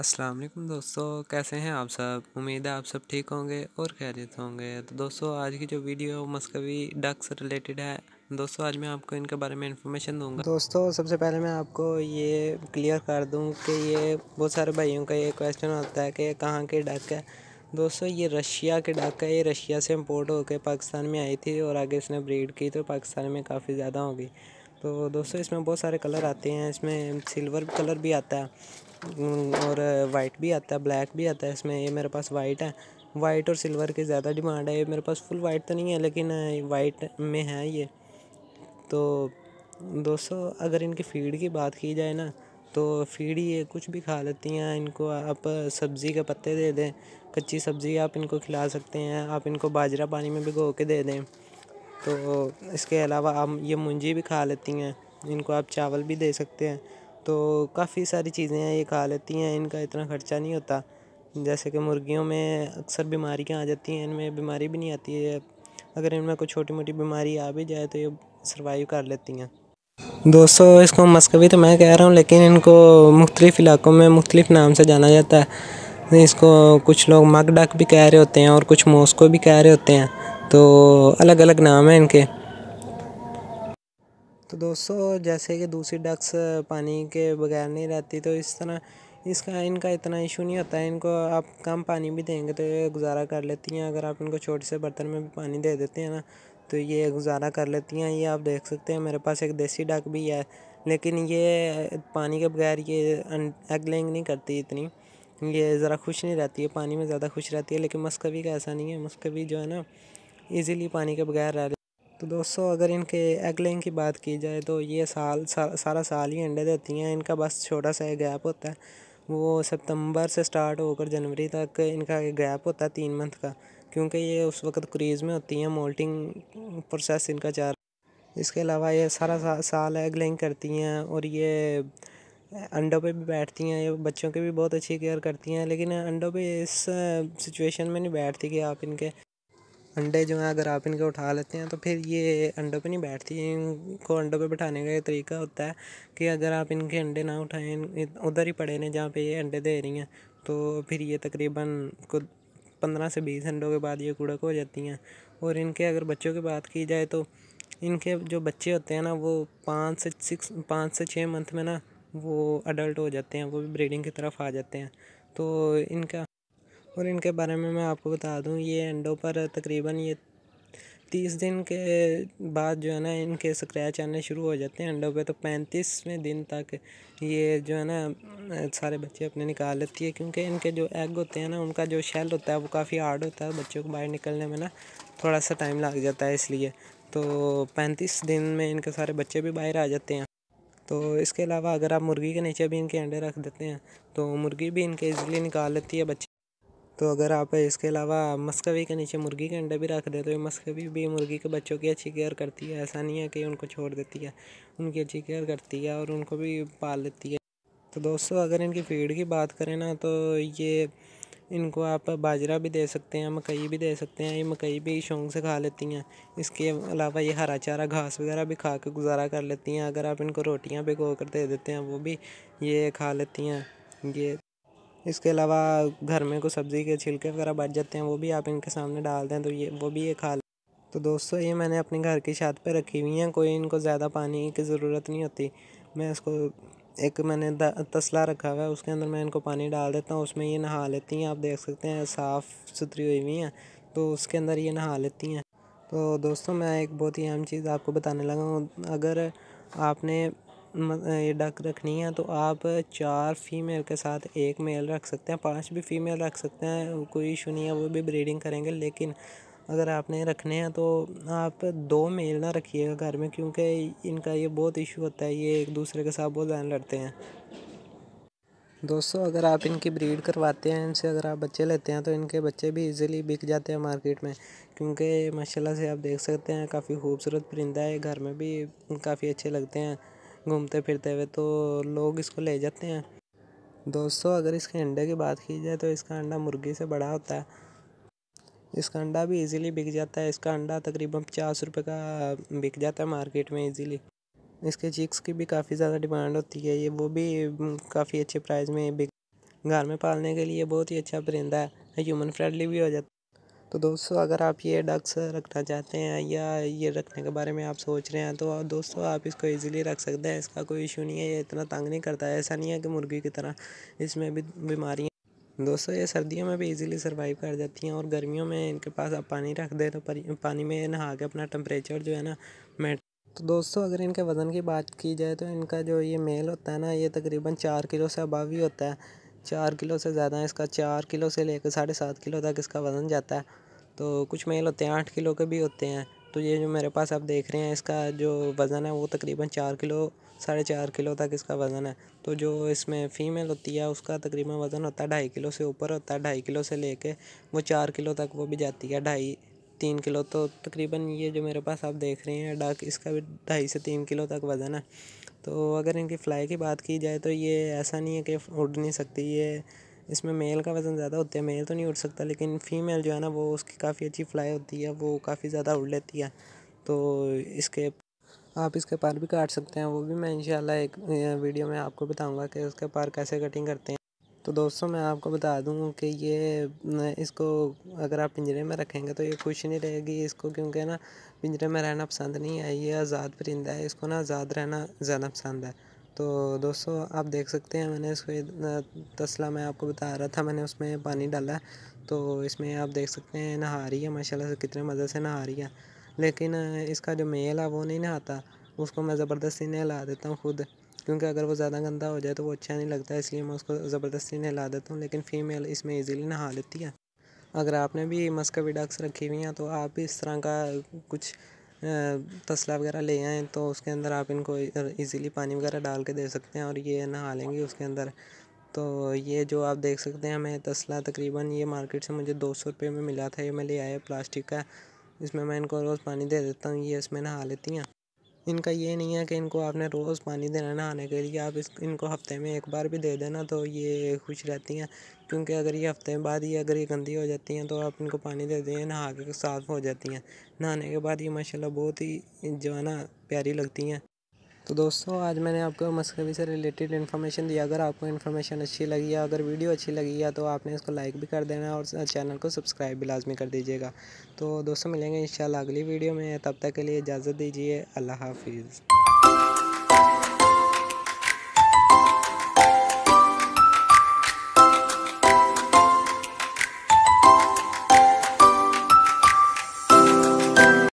अस्सलाम वालेकुम दोस्तों कैसे हैं आप सब उम्मीद है आप सब ठीक होंगे और खैरियत होंगे तो दोस्तों आज की जो वीडियो मस्कवी डक से रिलेटेड है दोस्तों आज मैं आपको इनके बारे में इन्फॉर्मेशन दूंगा दोस्तों सबसे पहले मैं आपको ये क्लियर कर दूं कि ये बहुत सारे भाइयों का ये क्वेश्चन होता है कि कहाँ के डक है दोस्तों ये रशिया के डक है ये रशिया से इम्पोर्ट होकर पाकिस्तान में आई थी और आगे इसने ब्रीड की तो पाकिस्तान में काफ़ी ज़्यादा होगी तो दोस्तों इसमें बहुत सारे कलर आते हैं इसमें सिल्वर कलर भी आता है और वाइट भी आता है ब्लैक भी आता है इसमें ये मेरे पास वाइट है वाइट और सिल्वर की ज़्यादा डिमांड है ये मेरे पास फुल वाइट तो नहीं है लेकिन वाइट में है ये तो दोस्तों अगर इनकी फीड की बात की जाए ना तो फीड ये कुछ भी खा लेती हैं इनको आप सब्ज़ी के पत्ते दे दें कच्ची सब्ज़ी आप इनको खिला सकते हैं आप इनको बाजरा पानी में भिगो के दे दें तो इसके अलावा आप ये मुंजी भी खा लेती हैं इनको आप चावल भी दे सकते हैं तो काफ़ी सारी चीज़ें हैं ये खा लेती हैं इनका इतना खर्चा नहीं होता जैसे कि मुर्गियों में अक्सर बीमारियाँ आ जाती हैं इनमें बीमारी भी नहीं आती है अगर इनमें कोई छोटी मोटी बीमारी आ भी जाए तो ये सर्वाइव कर लेती हैं दोस्तों इसको मस्कबी तो मैं कह रहा हूँ लेकिन इनको मुख्तलिफ़ इलाक़ों में मुख्तलिफ नाम से जाना जाता है इसको कुछ लोग मग डक भी कह रहे होते हैं और कुछ मोस्को भी कह रहे होते हैं तो अलग अलग नाम हैं इनके तो दोस्तों जैसे कि दूसरी डक्स पानी के बगैर नहीं रहती तो इस तरह इसका इनका इतना इशू नहीं होता है इनको आप कम पानी भी देंगे तो ये गुजारा कर लेती हैं अगर आप इनको छोटे से बर्तन में भी पानी दे देते हैं ना तो ये गुजारा कर लेती हैं ये आप देख सकते हैं मेरे पास एक देसी डक भी है लेकिन ये पानी के बगैर ये एग लेंग नहीं करती इतनी ये ज़रा खुश नहीं रहती है पानी में ज़्यादा खुश रहती है लेकिन मस्कवी का ऐसा नहीं है मस्कवी जो है ना ईज़िली पानी के बगैर रह तो दोस्तों अगर इनके एगलिंग की बात की जाए तो ये साल सा, सारा साल ही अंडे देती हैं इनका बस छोटा सा गैप होता है वो सितंबर से स्टार्ट होकर जनवरी तक इनका गैप होता है तीन मंथ का क्योंकि ये उस वक्त क्रीज़ में होती हैं मोल्टिंग प्रोसेस इनका चार इसके अलावा ये सारा सा, साल एगलिंग करती हैं और ये अंडों पे भी बैठती हैं ये बच्चों की भी बहुत अच्छी केयर करती हैं लेकिन अंडों पे इस सिचुएशन में नहीं बैठती कि आप इनके अंडे जो हैं अगर आप इनको उठा लेते हैं तो फिर ये अंडों पे नहीं बैठती इनको अंडों पे बैठाने का तरीका होता है कि अगर आप इनके अंडे ना उठाएं उधर ही पड़े ने जहाँ पे ये अंडे दे रही हैं तो फिर ये तकरीबन कुछ पंद्रह से बीस अंडों के बाद ये कुड़क हो जाती हैं और इनके अगर बच्चों की बात की जाए तो इनके जो बच्चे होते हैं ना वो पाँच से सिक्स पाँच से छः मंथ में ना वो अडल्ट हो जाते हैं वो भी ब्रीडिंग की तरफ आ जाते हैं तो इनका और इनके बारे में मैं आपको बता दूँ ये अंडों पर तकरीबन ये तीस दिन के बाद जो है ना इनके स्क्रैच आने शुरू हो जाते हैं अंडों पे तो पैंतीसवें दिन तक ये जो है ना सारे बच्चे अपने निकाल लेती है क्योंकि इनके जो एग होते हैं ना उनका जो शेल होता है वो काफ़ी हार्ड होता है बच्चों को बाहर निकलने में ना थोड़ा सा टाइम लग जाता है इसलिए तो पैंतीस दिन में इनके सारे बच्चे भी बाहर आ जाते हैं तो इसके अलावा अगर आप मुर्गी के नीचे भी इनके अंडे रख देते हैं तो मुर्गी भी इनके ईज़िली निकाल लेती है बच्चे तो अगर आप इसके अलावा मस्कवी के नीचे मुर्गी के अंडे भी रख दें तो ये मस्कवी भी मुर्गी के बच्चों की अच्छी केयर करती है ऐसा नहीं है कि उनको छोड़ देती है उनकी अच्छी केयर करती है और उनको भी पाल लेती है तो दोस्तों अगर इनकी फीड की बात करें ना तो ये इनको आप बाजरा भी दे सकते हैं मकई भी दे सकते हैं ये मकई भी शौक से खा लेती हैं इसके अलावा ये हरा चारा घास वगैरह भी खा के गुजारा कर लेती हैं अगर आप इनको रोटियां भिगो कर दे देते हैं वो भी ये खा लेती हैं ये इसके अलावा घर में कुछ सब्ज़ी के छिलके वगैरह बच जाते हैं वो भी आप इनके सामने डाल दें तो ये वो भी ये खा लें तो दोस्तों ये मैंने अपने घर की छत पर रखी हुई हैं कोई इनको ज़्यादा पानी की ज़रूरत नहीं होती मैं इसको एक मैंने तसला रखा हुआ है उसके अंदर मैं इनको पानी डाल देता हूँ उसमें ये नहा लेती हैं आप देख सकते हैं साफ़ सुथरी हुई हुई हैं तो उसके अंदर ये नहा लेती हैं तो दोस्तों मैं एक बहुत ही अहम चीज़ आपको बताने लगा हूँ अगर आपने ये डक रखनी है तो आप चार फीमेल के साथ एक मेल रख सकते हैं पांच भी फीमेल रख सकते हैं कोई इशू नहीं है वो भी ब्रीडिंग करेंगे लेकिन अगर आपने रखने हैं तो आप दो मेल ना रखिएगा घर में क्योंकि इनका ये बहुत इशू होता है ये एक दूसरे के साथ बहुत ज़्यादा लड़ते हैं दोस्तों अगर आप इनकी ब्रीड करवाते हैं इनसे अगर आप बच्चे लेते हैं तो इनके बच्चे भी इजीली बिक जाते हैं मार्केट में क्योंकि माशाल्लाह से आप देख सकते हैं काफ़ी खूबसूरत परिंदा है घर में भी काफ़ी अच्छे लगते हैं घूमते फिरते हुए तो लोग इसको ले जाते हैं दोस्तों अगर इसके अंडे की बात की जाए तो इसका अंडा मुर्गी से बड़ा होता है इसका अंडा भी इजीली बिक जाता है इसका अंडा तकरीबन पचास रुपये का बिक जाता है मार्केट में इजीली इसके चिक्स की भी काफ़ी ज़्यादा डिमांड होती है ये वो भी काफ़ी अच्छे प्राइस में बिक घर में पालने के लिए बहुत ही अच्छा परिंदा है ह्यूमन फ्रेंडली भी हो जाता है तो दोस्तों अगर आप ये डक्स रखना चाहते हैं या ये रखने के बारे में आप सोच रहे हैं तो दोस्तों आप इसको इजीली रख सकते हैं इसका कोई इशू नहीं है ये इतना तंग नहीं करता है ऐसा नहीं है कि मुर्गी की तरह इसमें भी बीमारियाँ दोस्तों ये सर्दियों में भी इजीली सर्वाइव कर जाती हैं और गर्मियों में इनके पास आप पानी रख दें तो पानी में नहा के अपना टम्परेचर जो है ना मेट तो दोस्तों अगर इनके वज़न की बात की जाए तो इनका जो ये मेल होता है ना ये तकरीबन चार किलो से अबाव ही होता है चार किलो से ज़्यादा इसका चार किलो से लेकर साढ़े सात किलो तक इसका वज़न जाता है तो कुछ मेल होते हैं आठ किलो के भी होते हैं तो ये जो मेरे पास आप देख रहे हैं इसका जो वज़न है वो तकरीबन चार किलो साढ़े चार किलो तक इसका वज़न है तो जो इसमें फ़ीमेल होती है उसका तकरीबन वज़न होता है ढाई किलो से ऊपर होता है ढाई किलो से लेके वो चार किलो तक वो भी जाती है ढाई तीन किलो तो तकरीबन ये जो मेरे पास आप देख रहे हैं डाक इसका भी ढाई से तीन किलो तक वज़न है तो अगर इनकी फ़्लाई की बात की जाए तो ये ऐसा नहीं है कि उड़ नहीं सकती ये इसमें मेल का वज़न ज़्यादा होता है मेल तो नहीं उड़ सकता लेकिन फ़ीमेल जो है ना वो उसकी काफ़ी अच्छी फ्लाई होती है वो काफ़ी ज़्यादा उड़ लेती है तो इसके आप इसके पार भी काट सकते हैं वो भी मैं इन एक वीडियो में आपको बताऊँगा कि उसके पार कैसे कटिंग करते हैं तो दोस्तों मैं आपको बता दूं कि ये इसको अगर आप पिंजरे में रखेंगे तो ये खुश नहीं रहेगी इसको क्योंकि ना पिंजरे में रहना पसंद नहीं है ये आज़ाद परिंदा है इसको ना आज़ाद रहना ज़्यादा पसंद है तो दोस्तों आप देख सकते हैं मैंने इसको तसला मैं आपको बता रहा था मैंने उसमें पानी डाला तो इसमें आप देख सकते हैं नहा रही है माशाल्लाह से कितने मज़े से नहा रही है लेकिन इसका जो मेल है वो नहीं नहाता उसको मैं ज़बरदस्ती नहला देता हूँ खुद क्योंकि अगर वो ज़्यादा गंदा हो जाए तो वो अच्छा नहीं लगता इसलिए मैं उसको ज़बरदस्ती नहला देता हूँ लेकिन फ़ीमेल इसमें ईजिली नहा लेती है अगर आपने भी मस्कवी डक्स रखी हुई हैं तो आप भी इस तरह का कुछ तसला वगैरह ले आएँ तो उसके अंदर आप इनको इजीली पानी वगैरह डाल के दे सकते हैं और ये नहा लेंगी उसके अंदर तो ये जो आप देख सकते हैं मैं तसला तकरीबन ये मार्केट से मुझे दो सौ रुपये में मिला था ये मैं ले आया प्लास्टिक का इसमें मैं इनको रोज़ पानी दे देता हूँ ये इसमें नहा लेती हैं इनका ये नहीं है कि इनको आपने रोज़ पानी देना नहाने के लिए आप इस इनको हफ्ते में एक बार भी दे देना तो ये खुश रहती हैं क्योंकि अगर ये हफ्ते बाद ये अगर ये गंदी हो जाती हैं तो आप इनको पानी दे दें नहा के साफ़ हो जाती हैं नहाने के बाद ये माशाल्लाह बहुत ही जो है ना प्यारी लगती हैं तो दोस्तों आज मैंने आपको मस्कवी से रिलेटेड इन्फॉर्मेशन दिया अगर आपको इन्फॉर्मेशन अच्छी लगी है अगर वीडियो अच्छी लगी है तो आपने इसको लाइक भी कर देना और चैनल को सब्सक्राइब भी लाजमी कर दीजिएगा तो दोस्तों मिलेंगे इंशाल्लाह अगली वीडियो में तब तक के लिए इजाज़त दीजिए अल्लाह हाफिज़